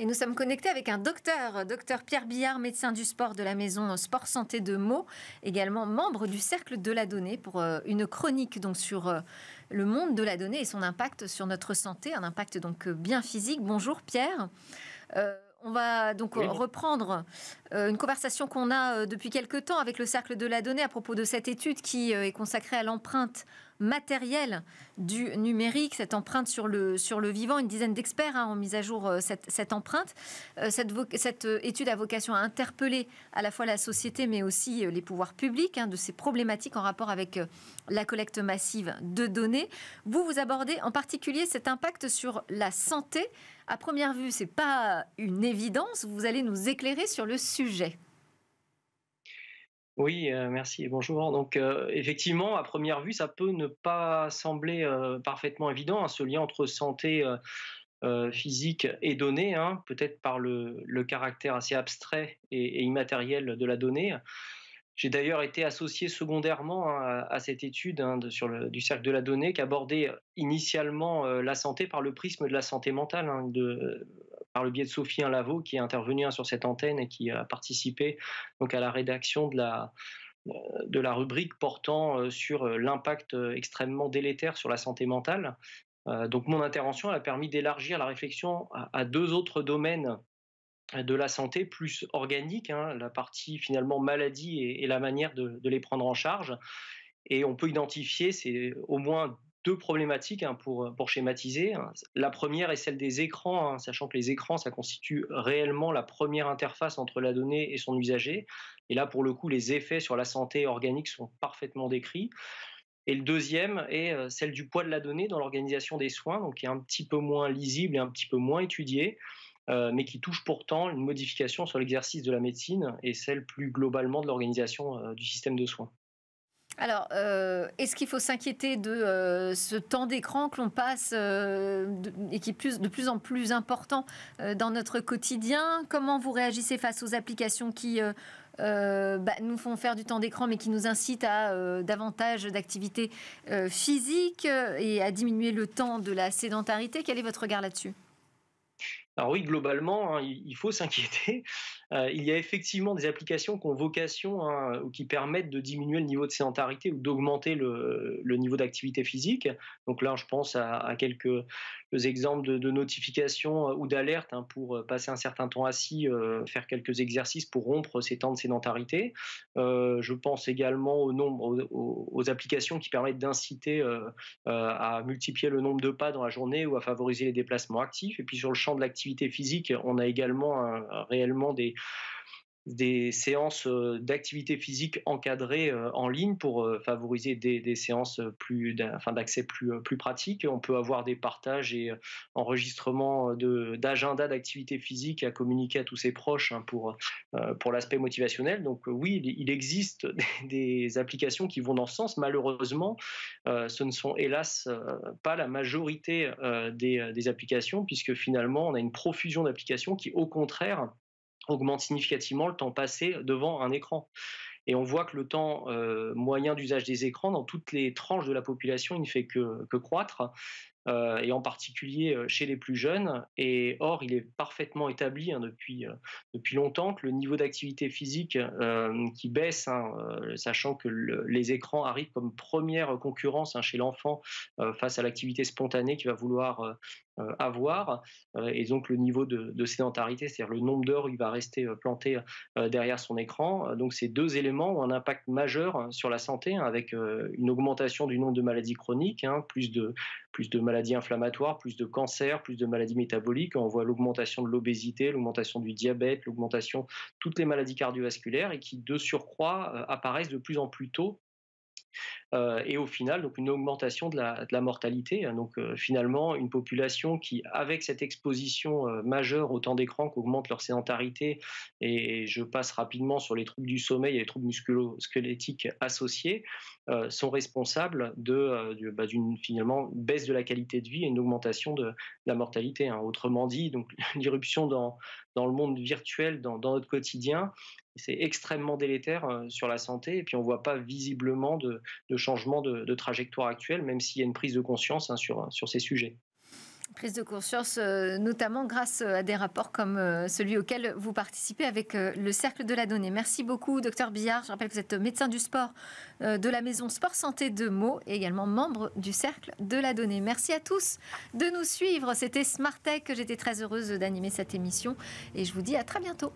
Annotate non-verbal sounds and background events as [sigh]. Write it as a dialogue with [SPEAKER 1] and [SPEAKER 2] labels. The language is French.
[SPEAKER 1] Et nous sommes connectés avec un docteur, docteur Pierre Billard, médecin du sport de la maison Sport Santé de Meaux, également membre du Cercle de la Donnée pour euh, une chronique donc sur euh, le monde de la donnée et son impact sur notre santé, un impact donc euh, bien physique. Bonjour Pierre. On va donc reprendre euh, une conversation qu'on a euh, depuis quelque temps avec le Cercle de la Donnée à propos de cette étude qui euh, est consacrée à l'empreinte matérielle du numérique, cette empreinte sur le, sur le vivant. Une dizaine d'experts hein, ont mis à jour cette, cette empreinte. Cette, étude a vocation à interpeller à la fois la société mais aussi les pouvoirs publics hein, de ces problématiques en rapport avec la collecte massive de données. Vous, vous abordez en particulier cet impact sur la santé à première vue, c'est pas une évidence. Vous allez nous éclairer sur le sujet.
[SPEAKER 2] Oui, euh, merci. Bonjour. Donc, euh, effectivement, à première vue, ça peut ne pas sembler euh, parfaitement évident, hein, ce lien entre santé physique et données, hein, peut-être par le, caractère assez abstrait et, immatériel de la donnée. J'ai d'ailleurs été associé secondairement à, cette étude hein, sur le, du cercle de la donnée qui abordait euh, initialement euh, la santé par le prisme de la santé mentale, hein, de, euh, par le biais de Sophie Inlavo qui est intervenue hein, sur cette antenne et qui a participé donc à la rédaction de la, de la rubrique portant sur l'impact extrêmement délétère sur la santé mentale. Donc mon intervention a permis d'élargir la réflexion à deux autres domaines de la santé plus organique, hein, la partie finalement maladie et, la manière de, les prendre en charge. Et on peut identifier, c'est au moins deux problématiques hein, pour, schématiser. La première est celle des écrans, hein, sachant que les écrans, ça constitue réellement la première interface entre la donnée et son usager. Et là, pour le coup, les effets sur la santé organique sont parfaitement décrits. Et le deuxième est euh, celle du poids de la donnée dans l'organisation des soins, donc qui est un petit peu moins lisible et un petit peu moins étudiée. Euh, mais qui touche pourtant une modification sur l'exercice de la médecine et celle plus globalement de l'organisation euh, du système de soins.
[SPEAKER 1] Alors, euh, est-ce qu'il faut s'inquiéter de ce temps d'écran que l'on passe et qui est de plus en plus important dans notre quotidien Comment vous réagissez face aux applications qui bah, nous font faire du temps d'écran mais qui nous incitent à davantage d'activités physiques et à diminuer le temps de la sédentarité Quel est votre regard là-dessus
[SPEAKER 2] alors oui, globalement, hein, il faut s'inquiéter, euh, il y a effectivement des applications qui ont vocation hein, ou qui permettent de diminuer le niveau de sédentarité ou d'augmenter le, niveau d'activité physique. Donc là, je pense à, quelques exemples de, notifications euh, ou d'alertes hein, pour euh, passer un certain temps assis, faire quelques exercices pour rompre ces temps de sédentarité. je pense également au nombre, aux, applications qui permettent d'inciter à multiplier le nombre de pas dans la journée ou à favoriser les déplacements actifs. Et puis sur le champ de l'activité physique, on a également réellement des, des séances euh, d'activité physique encadrées euh, en ligne pour euh, favoriser des, séances plus enfin d'accès plus plus pratique. On peut avoir des partages et enregistrements d'agenda d'activité physique à communiquer à tous ses proches hein, pour pour l'aspect motivationnel. Donc oui, il, existe [laughs] des applications qui vont dans ce sens. Malheureusement, ce ne sont hélas pas la majorité des applications puisque finalement on a une profusion d'applications qui au contraire augmente significativement le temps passé devant un écran. Et on voit que le temps euh, moyen d'usage des écrans dans toutes les tranches de la population, il ne fait que, croître, euh, et en particulier euh, chez les plus jeunes. Et or, il est parfaitement établi hein, depuis, depuis longtemps que le niveau d'activité physique qui baisse, hein, sachant que les écrans arrivent comme première concurrence hein, chez l'enfant face à l'activité spontanée qui va vouloir avoir euh, euh, et donc le niveau de, sédentarité, c'est-à-dire le nombre d'heures où il va rester euh, planté derrière son écran. Donc ces deux éléments ont un impact majeur hein, sur la santé, hein, avec une augmentation du nombre de maladies chroniques, hein, plus, de, plus de maladies inflammatoires, plus de cancers, plus de maladies métaboliques. On voit l'augmentation de l'obésité, l'augmentation du diabète, l'augmentation de toutes les maladies cardiovasculaires et qui de surcroît apparaissent de plus en plus tôt euh, et au final donc une augmentation de la, mortalité. Hein. Donc euh, finalement une population qui, avec cette exposition euh, majeure au temps d'écran, qu'augmente leur sédentarité, et je passe rapidement sur les troubles du sommeil et les troubles musculo associés, sont responsables de, bah, d'une finalement baisse de la qualité de vie et une augmentation de, la mortalité. Hein. Autrement dit, donc l'irruption [laughs] dans, dans le monde virtuel, dans notre quotidien, c'est extrêmement délétère euh, sur la santé. Et puis on ne voit pas visiblement de, changement de, trajectoire actuelle, même s'il y a une prise de conscience hein, sur, ces sujets.
[SPEAKER 1] Prise de conscience, euh, notamment grâce euh, à des rapports comme celui auquel vous participez avec le Cercle de la Donnée. Merci beaucoup, docteur Billard. Je rappelle que vous êtes médecin du sport de la maison Sport Santé de Meaux et également membre du Cercle de la Donnée. Merci à tous de nous suivre. C'était Smart Tech. J'étais très heureuse d'animer cette émission et je vous dis à très bientôt.